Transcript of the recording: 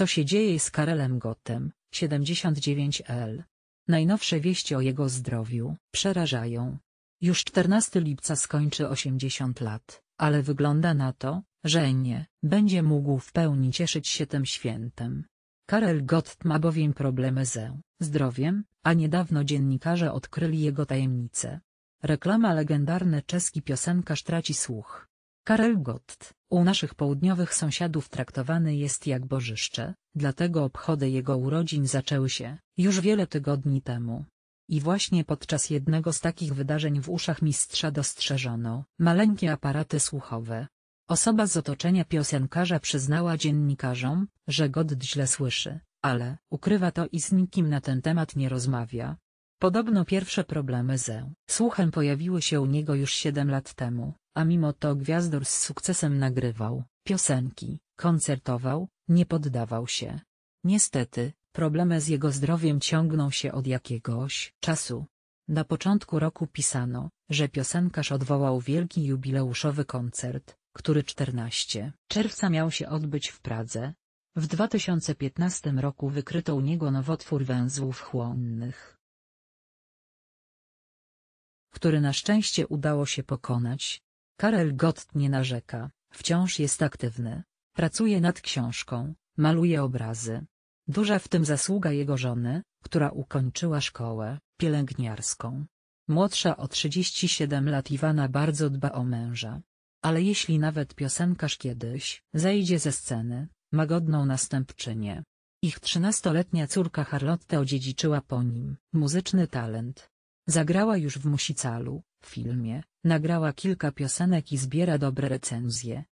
Co się dzieje z Karelem Gotem, 79L? Najnowsze wieści o jego zdrowiu przerażają. Już 14 lipca skończy 80 lat, ale wygląda na to, że nie będzie mógł w pełni cieszyć się tym świętem. Karel Gott ma bowiem problemy ze zdrowiem, a niedawno dziennikarze odkryli jego tajemnicę. Reklama legendarny czeski piosenkarz traci słuch. Karel Gott, u naszych południowych sąsiadów traktowany jest jak bożyszcze, dlatego obchody jego urodzin zaczęły się już wiele tygodni temu. I właśnie podczas jednego z takich wydarzeń w uszach mistrza dostrzeżono maleńkie aparaty słuchowe. Osoba z otoczenia piosenkarza przyznała dziennikarzom, że Gott źle słyszy, ale ukrywa to i z nikim na ten temat nie rozmawia. Podobno pierwsze problemy ze słuchem pojawiły się u niego już 7 lat temu, a mimo to gwiazdor z sukcesem nagrywał piosenki, koncertował, nie poddawał się. Niestety, problemy z jego zdrowiem ciągną się od jakiegoś czasu. Na początku roku pisano, że piosenkarz odwołał wielki jubileuszowy koncert, który 14 czerwca miał się odbyć w Pradze. W 2015 roku wykryto u niego nowotwór węzłów chłonnych, który na szczęście udało się pokonać, Karel Gott nie narzeka, wciąż jest aktywny, pracuje nad książką, maluje obrazy. Duża w tym zasługa jego żony, która ukończyła szkołę pielęgniarską. Młodsza o 37 lat Iwana bardzo dba o męża. Ale jeśli nawet piosenkarz kiedyś zejdzie ze sceny, ma godną następczynię. Ich trzynastoletnia córka Charlotte odziedziczyła po nim muzyczny talent. Zagrała już w Musicalu, w filmie, nagrała kilka piosenek i zbiera dobre recenzje.